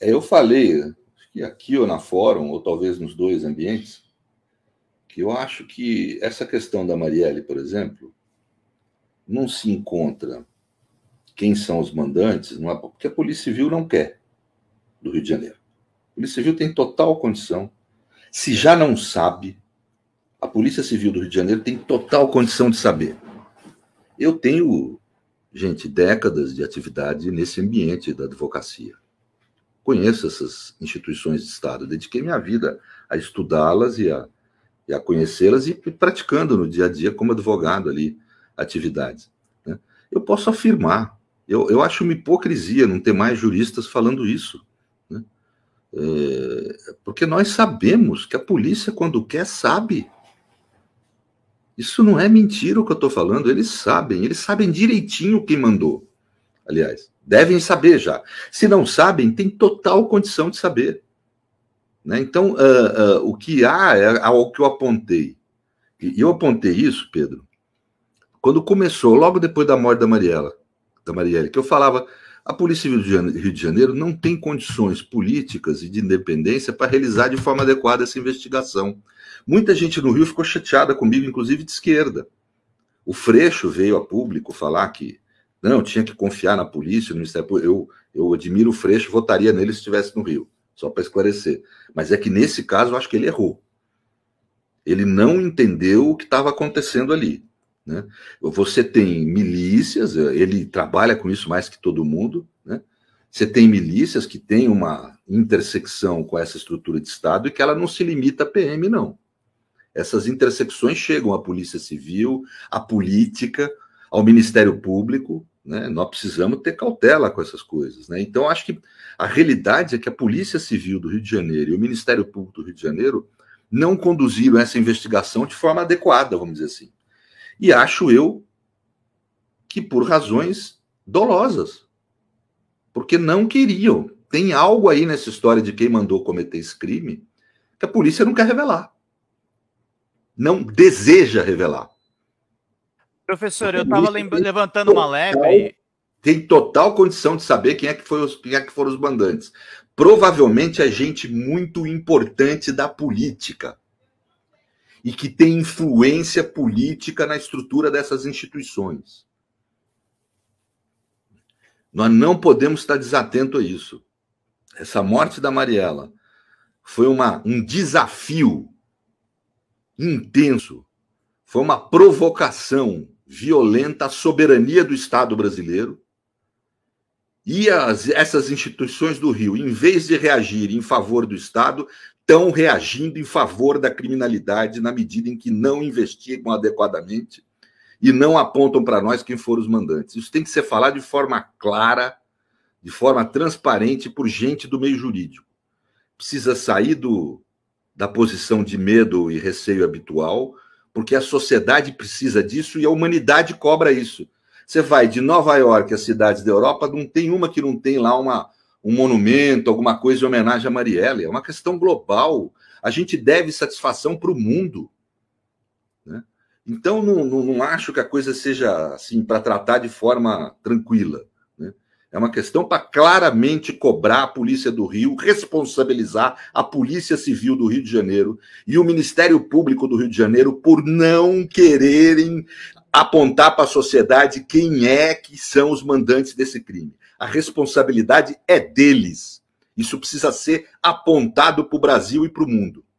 É, eu falei, acho que aqui ou na fórum, ou talvez nos dois ambientes, que eu acho que essa questão da Marielle, por exemplo, não se encontra quem são os mandantes, é, porque a Polícia Civil não quer do Rio de Janeiro. A Polícia Civil tem total condição. Se já não sabe, a Polícia Civil do Rio de Janeiro tem total condição de saber. Eu tenho, gente, décadas de atividade nesse ambiente da advocacia conheço essas instituições de Estado, dediquei minha vida a estudá-las e a, a conhecê-las e praticando no dia a dia como advogado ali atividades. Né? Eu posso afirmar, eu, eu acho uma hipocrisia não ter mais juristas falando isso. Né? É, porque nós sabemos que a polícia, quando quer, sabe. Isso não é mentira o que eu estou falando, eles sabem, eles sabem direitinho quem mandou. Aliás, Devem saber já. Se não sabem, tem total condição de saber. Né? Então, uh, uh, o que há é algo é que eu apontei. E eu apontei isso, Pedro, quando começou, logo depois da morte da Mariela, da Marielle, que eu falava, a Polícia do Rio de Janeiro não tem condições políticas e de independência para realizar de forma adequada essa investigação. Muita gente no Rio ficou chateada comigo, inclusive de esquerda. O Freixo veio a público falar que não, tinha que confiar na polícia, no Ministério Público. Eu, eu admiro o Freixo, votaria nele se estivesse no Rio, só para esclarecer. Mas é que nesse caso eu acho que ele errou. Ele não entendeu o que estava acontecendo ali. Né? Você tem milícias, ele trabalha com isso mais que todo mundo. Né? Você tem milícias que têm uma intersecção com essa estrutura de Estado e que ela não se limita a PM, não. Essas intersecções chegam à Polícia Civil, à política, ao Ministério Público, né? Nós precisamos ter cautela com essas coisas. Né? Então, acho que a realidade é que a Polícia Civil do Rio de Janeiro e o Ministério Público do Rio de Janeiro não conduziram essa investigação de forma adequada, vamos dizer assim. E acho eu que por razões dolosas, porque não queriam. Tem algo aí nessa história de quem mandou cometer esse crime que a polícia não quer revelar. Não deseja revelar. Professor, eu estava levantando total, uma lebre. Tem total condição de saber quem é, que foi os, quem é que foram os mandantes. Provavelmente é gente muito importante da política e que tem influência política na estrutura dessas instituições. Nós não podemos estar desatento a isso. Essa morte da Mariela foi uma, um desafio intenso, foi uma provocação violenta a soberania do Estado brasileiro. E as, essas instituições do Rio, em vez de reagir em favor do Estado, estão reagindo em favor da criminalidade na medida em que não investigam adequadamente e não apontam para nós quem foram os mandantes. Isso tem que ser falado de forma clara, de forma transparente por gente do meio jurídico. Precisa sair do, da posição de medo e receio habitual porque a sociedade precisa disso e a humanidade cobra isso. Você vai de Nova York às cidades da Europa, não tem uma que não tem lá uma, um monumento, alguma coisa em homenagem a Marielle. É uma questão global. A gente deve satisfação para o mundo. Né? Então, não, não, não acho que a coisa seja assim para tratar de forma tranquila. É uma questão para claramente cobrar a Polícia do Rio, responsabilizar a Polícia Civil do Rio de Janeiro e o Ministério Público do Rio de Janeiro por não quererem apontar para a sociedade quem é que são os mandantes desse crime. A responsabilidade é deles. Isso precisa ser apontado para o Brasil e para o mundo.